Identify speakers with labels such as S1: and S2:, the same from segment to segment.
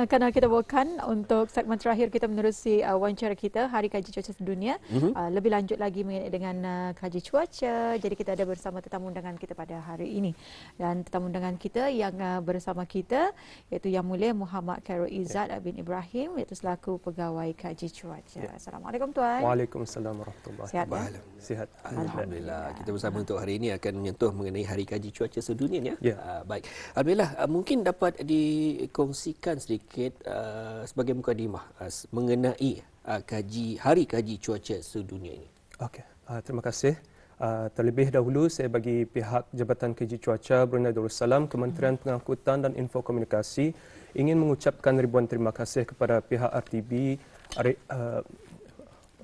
S1: Dan kerana kita bawakan untuk segmen terakhir kita menerusi uh, wawancara kita Hari Kaji Cuaca Sedunia. Mm-hmm. Uh, lebih lanjut lagi mengenai dengan uh, kaji cuaca. Jadi kita ada bersama tetamu undangan kita pada hari ini. Dan tetamu undangan kita yang uh, bersama kita iaitu Yang Mulia Muhammad Khairul Izzat yeah. bin Ibrahim iaitu selaku Pegawai Kaji Cuaca. Yeah. Assalamualaikum Tuan.
S2: Waalaikumsalam Warahmatullahi ya? wabarakatuh. Sihat. Alhamdulillah. Alhamdulillah. Kita bersama untuk hari ini akan menyentuh mengenai Hari Kaji Cuaca Sedunia. Ya? Yeah. Ya. Uh, baik. Alhamdulillah. Uh, mungkin dapat dikongsikan sedikit sedikit uh, sebagai mukadimah uh, mengenai uh, kaji hari kaji cuaca sedunia ini.
S3: Okey, uh, terima kasih. Uh, terlebih dahulu saya bagi pihak Jabatan Kaji Cuaca Brunei Darussalam, Kementerian Pengangkutan dan Info Komunikasi ingin mengucapkan ribuan terima kasih kepada pihak RTB hari, uh,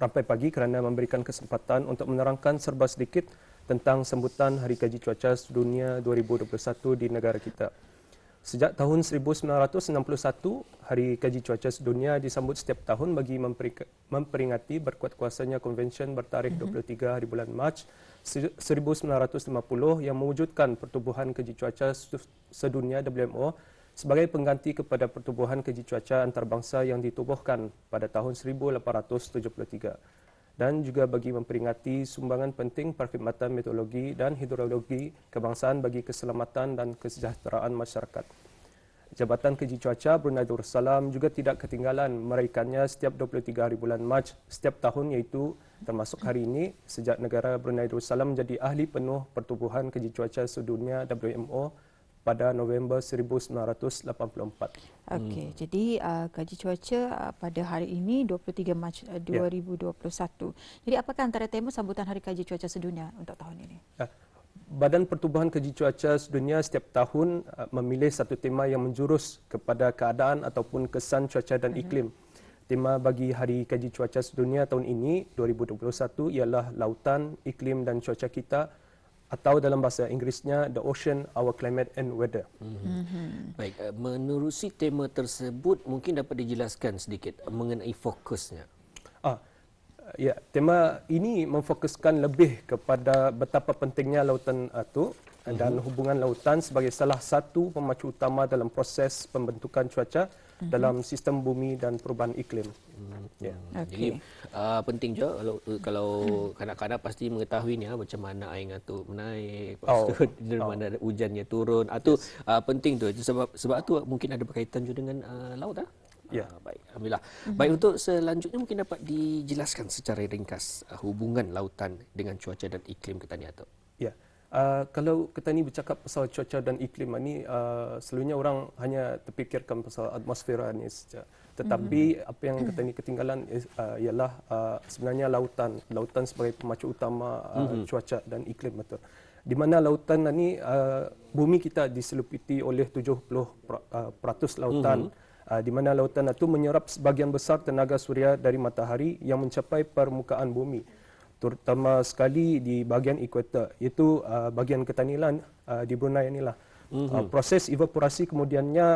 S3: rampai pagi kerana memberikan kesempatan untuk menerangkan serba sedikit tentang sambutan Hari Kaji Cuaca Sedunia 2021 di negara kita. Sejak tahun 1961, Hari Kaji Cuaca Sedunia disambut setiap tahun bagi memperingati berkuat kuasanya konvensyen bertarikh 23 mhm. hari bulan Mac 1950 yang mewujudkan Pertubuhan Kaji Cuaca Sedunia WMO sebagai pengganti kepada Pertubuhan Kaji Cuaca Antarabangsa yang ditubuhkan pada tahun 1873 dan juga bagi memperingati sumbangan penting perkhidmatan meteorologi dan hidrologi kebangsaan bagi keselamatan dan kesejahteraan masyarakat. Jabatan Keji Cuaca Brunei Darussalam juga tidak ketinggalan meraikannya setiap 23 hari bulan Mac setiap tahun iaitu termasuk hari ini sejak negara Brunei Darussalam menjadi ahli penuh pertubuhan keji cuaca sedunia WMO pada November 1984. Okey, hmm.
S1: jadi uh, kaji cuaca uh, pada hari ini 23 Mac uh, 2021. Ya. Yeah. Jadi apakah antara tema sambutan Hari Kaji Cuaca Sedunia untuk tahun ini?
S3: Yeah. Badan Pertubuhan Kaji Cuaca Sedunia setiap tahun uh, memilih satu tema yang menjurus kepada keadaan ataupun kesan cuaca dan uh iklim. Tema bagi Hari Kaji Cuaca Sedunia tahun ini 2021 ialah lautan, iklim dan cuaca kita atau dalam bahasa Inggerisnya
S2: the ocean our climate and weather. Mm-hmm. Mm-hmm. Baik, eh, menerusi tema tersebut mungkin dapat dijelaskan sedikit mengenai fokusnya. Ah. Ya,
S3: tema ini memfokuskan lebih kepada betapa pentingnya lautan itu ah, dan mm-hmm. hubungan lautan sebagai salah satu pemacu utama dalam proses pembentukan cuaca. Mhm. dalam sistem bumi dan perubahan iklim.
S2: Hmm. Yeah. Ya. Okay. Jadi uh, penting juga kalau uh, hmm. kalau kanak-kanak hmm. pasti mengetahui ni lah, macam mana air oh, tu menaik, oh. di mana hujannya turun. Atau ah, yes. uh, penting tu sebab sebab tu mungkin ada berkaitan juga dengan uh, laut lah. Ya, uh, baik. Alhamdulillah. Mm-hmm. Baik untuk selanjutnya mungkin dapat dijelaskan secara ringkas uh, hubungan lautan dengan cuaca dan iklim kita ni atau? Ya. Yeah. Uh, kalau kita ni
S3: bercakap pasal cuaca dan iklim ni uh, selalunya orang hanya terfikirkan pasal atmosfera ni saja tetapi mm-hmm. apa yang kita ni ketinggalan uh, ialah uh, sebenarnya lautan lautan sebagai pemacu utama uh, mm-hmm. cuaca dan iklim betul di mana lautan lah ni uh, bumi kita diselipi oleh 70% uh, peratus lautan mm-hmm. Uh, di mana lautan itu lah menyerap sebahagian besar tenaga suria dari matahari yang mencapai permukaan bumi terutama sekali di bahagian ekuator iaitu uh, bahagian ketanilan uh, di Brunei inilah mm-hmm. uh, proses evaporasi kemudiannya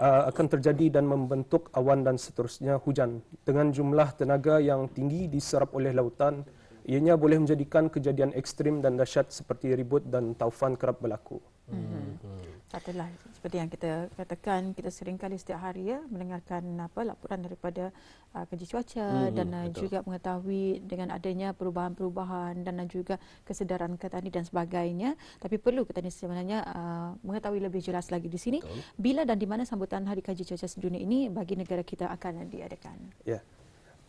S3: uh, akan terjadi dan membentuk awan dan seterusnya hujan dengan jumlah tenaga yang tinggi diserap oleh lautan ianya boleh menjadikan kejadian ekstrim dan dahsyat seperti ribut dan taufan kerap berlaku
S1: mm-hmm katalah seperti yang kita katakan kita sering kali setiap hari ya mendengarkan apa laporan daripada uh, kerja cuaca hmm, hmm dan ah, betul. juga mengetahui dengan adanya perubahan-perubahan dan ah, juga kesedaran ketani dan sebagainya tapi perlu petani sebenarnya uh, mengetahui lebih jelas lagi di sini betul. bila dan di mana sambutan hari kerja cuaca sedunia ini bagi negara kita akan diadakan
S3: ya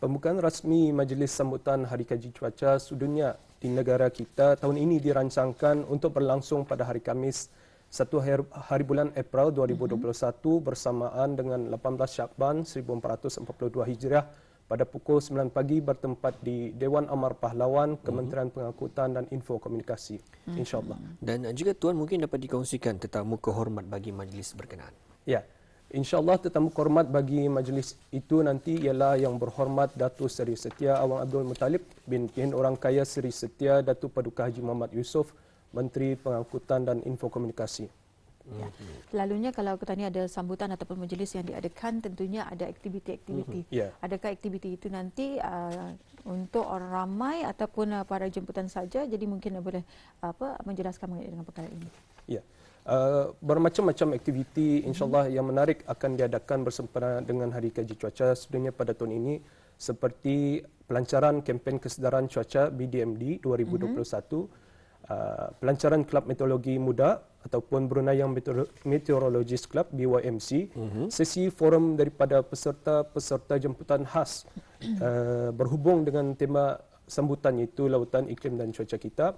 S3: pembukaan rasmi majlis sambutan hari Kaji cuaca sedunia di negara kita tahun ini dirancangkan untuk berlangsung pada hari Kamis satu hari, hari bulan April 2021 bersamaan dengan 18 Syakban 1442 Hijrah pada pukul 9 pagi bertempat di Dewan
S2: Amar Pahlawan Kementerian Pengangkutan dan Info Komunikasi hmm. insyaallah dan uh, juga tuan mungkin dapat dikongsikan tetamu kehormat bagi majlis berkenaan ya insyaallah tetamu kehormat
S3: bagi majlis itu nanti ialah yang berhormat Datu Seri Setia Awang Abdul Muttalib bin Tien Orang Kaya Seri Setia Datu Paduka Haji Muhammad Yusof Menteri Pengangkutan dan Infokomunikasi.
S1: Hmm. Ya. Lalunya kalau kita ni ada sambutan ataupun majlis yang diadakan tentunya ada aktiviti-aktiviti. Mm-hmm. Yeah. Adakah aktiviti itu nanti uh, untuk orang ramai ataupun uh, para jemputan saja? Jadi mungkin uh, boleh apa menjelaskan mengenai dengan perkara ini.
S3: Ya. Yeah. Uh, bermacam-macam aktiviti hmm. insyaallah mm-hmm. yang menarik akan diadakan bersempena dengan Hari Kaji Cuaca sebenarnya pada tahun ini seperti pelancaran kempen kesedaran cuaca BDMD 2021. Mm-hmm Uh, pelancaran Kelab Meteorologi Muda ataupun Brunei Young Meteorologist Club BYMC mm-hmm. sesi forum daripada peserta-peserta jemputan khas uh, berhubung dengan tema sambutan iaitu lautan iklim dan cuaca kita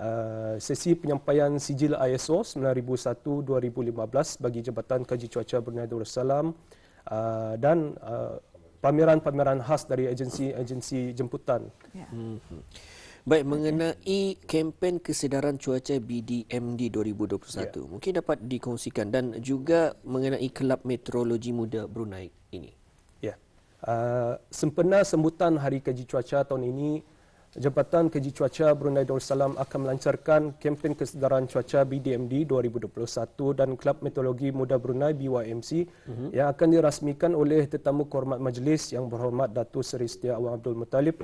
S3: uh, sesi penyampaian sijil ISO 9001-2015 bagi Jabatan Kaji Cuaca Brunei Darussalam uh, dan uh, pameran-pameran khas dari agensi-agensi jemputan.
S2: Yeah. Mm-hmm. Baik mengenai kempen kesedaran cuaca BDMD 2021. Ya. Mungkin dapat dikongsikan dan juga mengenai kelab meteorologi muda Brunei ini. Ya. Uh, sempena sembutan Hari Kaji Cuaca tahun ini,
S3: Jabatan Kaji Cuaca Brunei Darussalam akan melancarkan kempen kesedaran cuaca BDMD 2021 dan Kelab Meteorologi Muda Brunei BYMC uh-huh. Mhm. yang akan dirasmikan oleh tetamu kehormat majlis yang berhormat Datuk Seri Setia Awang Abdul Muttalib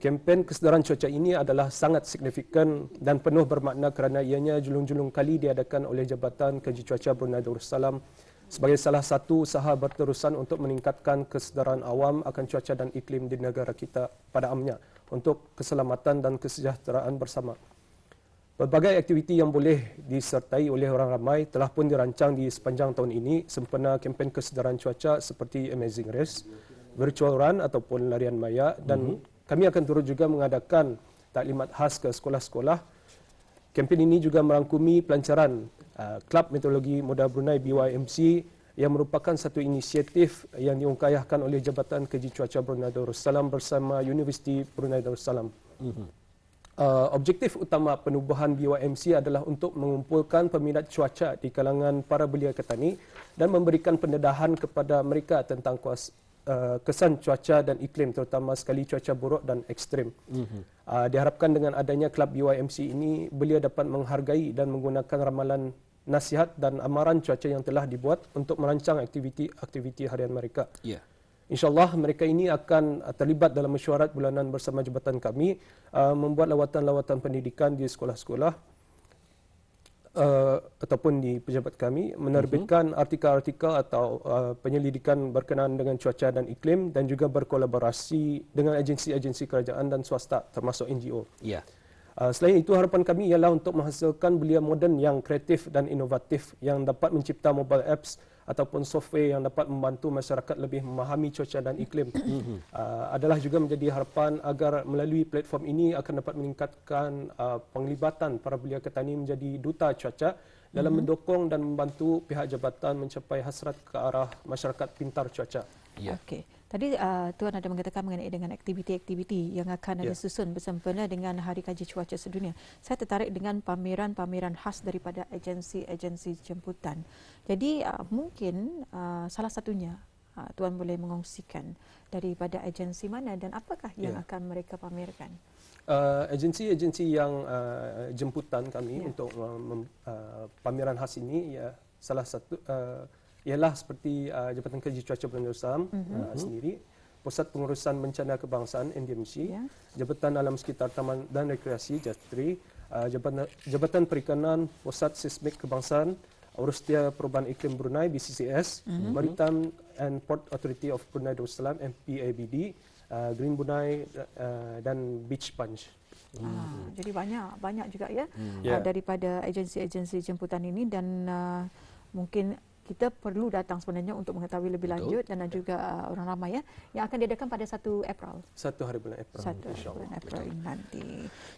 S3: kempen kesedaran cuaca ini adalah sangat signifikan dan penuh bermakna kerana ianya julung-julung kali diadakan oleh Jabatan Keji Cuaca Brunei Darussalam sebagai salah satu usaha berterusan untuk meningkatkan kesedaran awam akan cuaca dan iklim di negara kita pada amnya untuk keselamatan dan kesejahteraan bersama. Berbagai aktiviti yang boleh disertai oleh orang ramai telah pun dirancang di sepanjang tahun ini sempena kempen kesedaran cuaca seperti Amazing Race, Virtual Run ataupun Larian Maya dan mm-hmm kami akan turut juga mengadakan taklimat khas ke sekolah-sekolah. Kempen ini juga merangkumi pelancaran uh, Klub Meteorologi Modal Brunei BYMC yang merupakan satu inisiatif yang diungkayahkan oleh Jabatan Keji Cuaca Brunei Darussalam bersama Universiti Brunei Darussalam. Mhm. Uh, objektif utama penubuhan BYMC adalah untuk mengumpulkan peminat cuaca di kalangan para belia ketani dan memberikan pendedahan kepada mereka tentang kuasa, uh, kesan cuaca dan iklim terutama sekali cuaca buruk dan ekstrim. Mm-hmm. Uh, diharapkan dengan adanya klub UIMC ini belia dapat menghargai dan menggunakan ramalan nasihat dan amaran cuaca yang telah dibuat untuk merancang aktiviti-aktiviti harian mereka. Yeah. InsyaAllah mereka ini akan uh, terlibat dalam mesyuarat bulanan bersama jabatan kami uh, membuat lawatan-lawatan pendidikan di sekolah-sekolah uh, ataupun di pejabat kami menerbitkan uh-huh. artikel-artikel atau uh, penyelidikan berkenaan dengan cuaca dan iklim dan juga berkolaborasi dengan agensi-agensi kerajaan dan swasta termasuk NGO. Yeah. Uh, selain itu harapan kami ialah untuk menghasilkan belia moden yang kreatif dan inovatif yang dapat mencipta mobile apps ataupun software yang dapat membantu masyarakat lebih memahami cuaca dan iklim uh, adalah juga menjadi harapan agar melalui platform ini akan dapat meningkatkan uh, penglibatan para belia ketani menjadi duta cuaca dalam mm mendukung dan membantu pihak jabatan mencapai hasrat ke arah masyarakat pintar cuaca. Yeah. Okay.
S1: Tadi uh, tuan ada mengatakan mengenai dengan aktiviti-aktiviti yang akan ada yeah. susun bersempena dengan Hari Kaji Cuaca Sedunia. Saya tertarik dengan pameran-pameran khas daripada agensi-agensi jemputan. Jadi uh, mungkin uh, salah satunya uh, tuan boleh mengongsikan daripada agensi mana dan apakah yang yeah. akan mereka pamerkan?
S3: Uh, agensi-agensi yang uh, jemputan kami yeah. untuk uh, uh, pameran khas ini ya salah satu uh, ialah seperti uh, Jabatan Kerja Cuaca Penerusan mm-hmm. uh, mhm. sendiri, Pusat Pengurusan Bencana Kebangsaan NDMC, yeah. Jabatan Alam Sekitar Taman dan Rekreasi Jatri, uh, Jabatan, Jabatan Perikanan Pusat Seismik Kebangsaan Urusia Perubahan Iklim Brunei BCCS, mm-hmm. Maritime and Port Authority of Brunei Darussalam MPABD, uh, Green Brunei uh, dan Beach Punch. Ah, hmm. Ah,
S1: jadi banyak banyak juga ya hmm. yeah. Uh, ya. daripada agensi-agensi jemputan ini dan uh, mungkin kita perlu datang sebenarnya untuk mengetahui lebih lanjut dan juga uh, orang ramai ya yang akan diadakan pada 1 April.
S2: Satu hari bulan April. Satu hari
S1: bulan April Betul. nanti.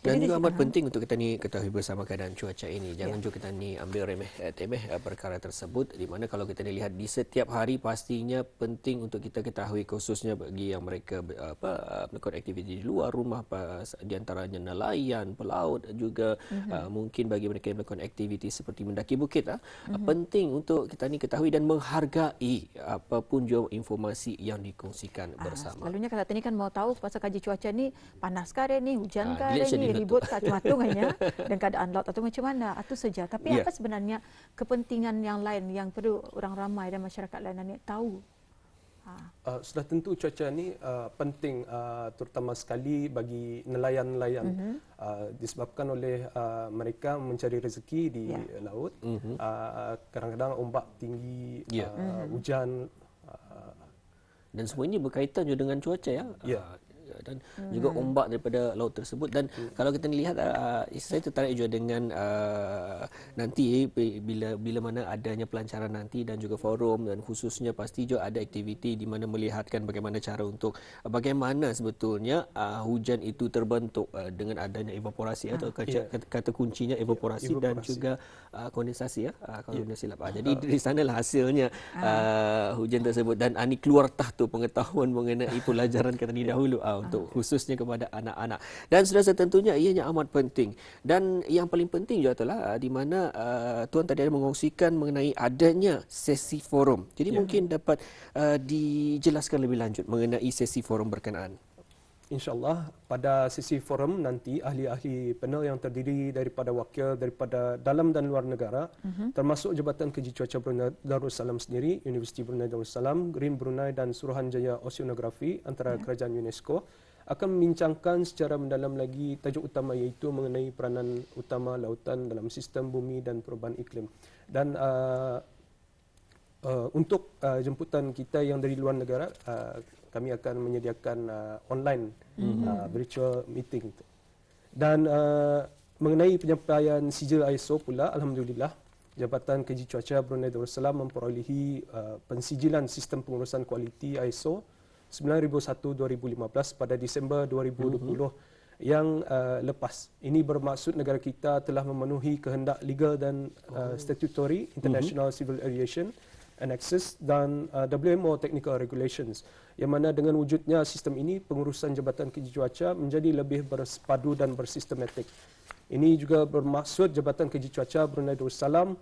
S1: Dan Jadi juga amat kan? penting
S2: untuk kita ni ketahui bersama keadaan cuaca ini. Ya. Jangan ya. juga kita ni ambil remeh eh, temeh eh, perkara tersebut di mana kalau kita ni lihat di setiap hari pastinya penting untuk kita ketahui khususnya bagi yang mereka apa melakukan aktiviti di luar rumah Apa di antaranya nelayan, pelaut juga mm-hmm. uh, mungkin bagi mereka yang melakukan aktiviti seperti mendaki bukit ah mm-hmm. uh, penting untuk kita ni diketahui dan menghargai apa pun jua informasi yang dikongsikan ah, bersama. Ah,
S1: selalunya kata ini kan mau tahu pasal kaji cuaca ni panas kare ni, hujan ah, kare ni, ribut kat matungannya dan keadaan laut atau macam mana atau saja. Tapi yeah. apa sebenarnya kepentingan yang lain yang perlu orang ramai dan masyarakat lain ni tahu Ha.
S3: Uh, sudah tentu cuaca ini uh, ah, penting uh, terutama sekali bagi nelayan-nelayan mm-hmm. uh, disebabkan oleh uh, mereka mencari rezeki di yeah.
S2: laut. Mm-hmm. Uh, kadang-kadang ombak tinggi, yeah. Ya. uh, mm-hmm. hujan. Uh, Dan semua ini berkaitan juga dengan cuaca ya. Yeah. Ya. Uh, dan hmm. juga ombak daripada laut tersebut dan hmm. kalau kita lihat uh, saya tertarik juga dengan uh, nanti eh, bila bila mana adanya pelancaran nanti dan juga forum dan khususnya pasti juga ada aktiviti di mana melihatkan bagaimana cara untuk uh, bagaimana sebetulnya uh, hujan itu terbentuk uh, dengan adanya evaporasi ah. atau kata, yeah. kata, kuncinya evaporasi, evaporasi dan juga uh, kondensasi ya uh, kalau tidak ya. silap uh, jadi sana lah hasilnya ah. uh, hujan tersebut dan ani keluar tah tu pengetahuan mengenai pelajaran kata ni dahulu uh, satu khususnya kepada anak-anak dan sudah tentunya ianya amat penting dan yang paling penting juga telah uh, di mana uh, tuan tadi ada mengongsikan mengenai adanya sesi forum jadi yeah. mungkin dapat uh, dijelaskan lebih lanjut mengenai sesi forum berkenaan
S3: insyaallah pada sisi forum nanti ahli-ahli panel yang terdiri daripada wakil daripada dalam dan luar negara uh-huh. termasuk Jabatan Keji Cuaca Brunei Darussalam sendiri Universiti Brunei Darussalam Green Brunei dan Suruhanjaya Oceanography antara uh-huh. kerajaan UNESCO akan membincangkan secara mendalam lagi tajuk utama iaitu mengenai peranan utama lautan dalam sistem bumi dan perubahan iklim dan uh, uh, untuk uh, jemputan kita yang dari luar negara uh, kami akan menyediakan uh, online mm-hmm. uh, virtual meeting dan uh, mengenai penyampaian sijil ISO pula alhamdulillah Jabatan Keji Cuaca Brunei Darussalam memperolehi uh, pensijilan sistem pengurusan kualiti ISO 9001-2015 pada Disember 2020 uh-huh. Mhm. yang uh, lepas. Ini bermaksud negara kita telah memenuhi kehendak legal dan uh, oh. statutory International uh-huh. Civil Aviation Annexes dan uh, WMO Technical Regulations yang mana dengan wujudnya sistem ini pengurusan Jabatan Keji Cuaca menjadi lebih bersepadu dan bersistematik. Ini juga bermaksud Jabatan Keji Cuaca Brunei Darussalam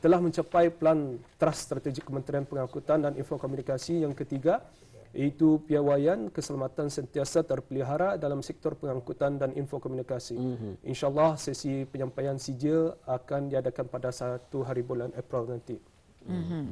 S3: telah mencapai pelan trust strategik Kementerian Pengangkutan dan Infokomunikasi yang ketiga iaitu piawaian keselamatan sentiasa terpelihara dalam sektor pengangkutan dan infokomunikasi. Mm-hmm. InsyaAllah sesi penyampaian sijil akan diadakan pada satu hari bulan April nanti.
S1: Mm-hmm.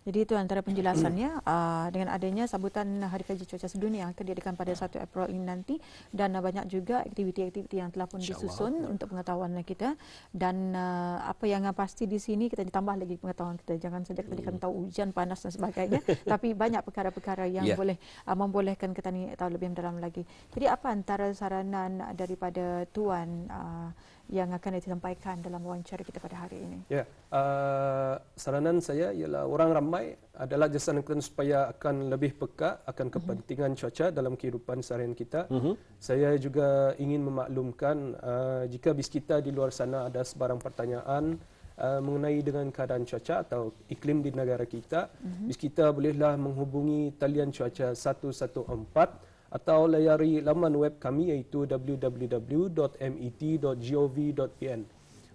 S1: Jadi itu antara penjelasannya uh, dengan adanya sambutan Hari Kerja Cuaca Sedunia yang akan diadakan pada 1 April ini nanti dan banyak juga aktiviti-aktiviti yang telah pun disusun Allah. Ya. untuk pengetahuan kita dan uh, apa yang pasti di sini kita ditambah lagi pengetahuan kita jangan saja kita dikatakan hmm. tahu hujan, panas dan sebagainya tapi banyak perkara-perkara yang yeah. boleh uh, membolehkan kita tahu lebih dalam lagi. Jadi apa antara saranan daripada Tuan uh, yang akan disampaikan dalam wawancara kita pada hari ini?
S3: Ya, yeah. uh, saranan saya ialah orang ramai adalah jasa angkatan supaya akan lebih peka akan mhm. kepentingan mm-hmm. cuaca dalam kehidupan seharian kita. Mm-hmm. Saya juga ingin memaklumkan uh, jika bis kita di luar sana ada sebarang pertanyaan uh, mengenai dengan keadaan cuaca atau iklim di negara kita, mm-hmm. bis kita bolehlah menghubungi talian cuaca 114 atau layari laman web kami iaitu www.met.gov.pn.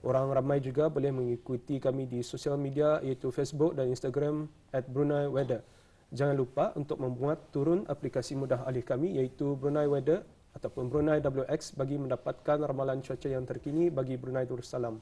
S3: Orang ramai juga boleh mengikuti kami di sosial media iaitu Facebook dan Instagram at Brunei Weather. Jangan lupa untuk membuat turun aplikasi mudah alih kami iaitu Brunei Weather ataupun Brunei WX bagi mendapatkan ramalan cuaca yang terkini bagi Brunei Darussalam.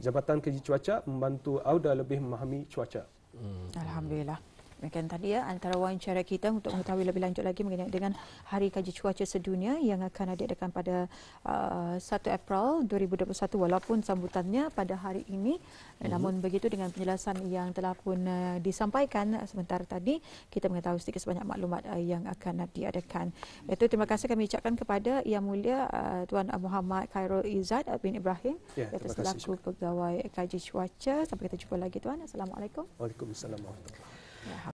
S3: Jabatan Keji Cuaca membantu AUDA lebih memahami cuaca. Hmm.
S1: Alhamdulillah. Demikian tadi ya antara wawancara kita untuk mengetahui lebih lanjut lagi mengenai dengan Hari Kaji Cuaca Sedunia yang akan diadakan pada uh, 1 April 2021 walaupun sambutannya pada hari ini. Mm-hmm. Namun begitu dengan penjelasan yang telah pun uh, disampaikan sebentar tadi, kita mengetahui sedikit sebanyak maklumat uh, yang akan diadakan. Itu terima kasih kami ucapkan kepada Yang Mulia uh, Tuan Muhammad Khairul Izzat bin Ibrahim. Ya, yeah, terima kasih. Pegawai Kaji Cuaca. Sampai kita jumpa lagi Tuan. Assalamualaikum.
S3: Waalaikumsalam. Yeah.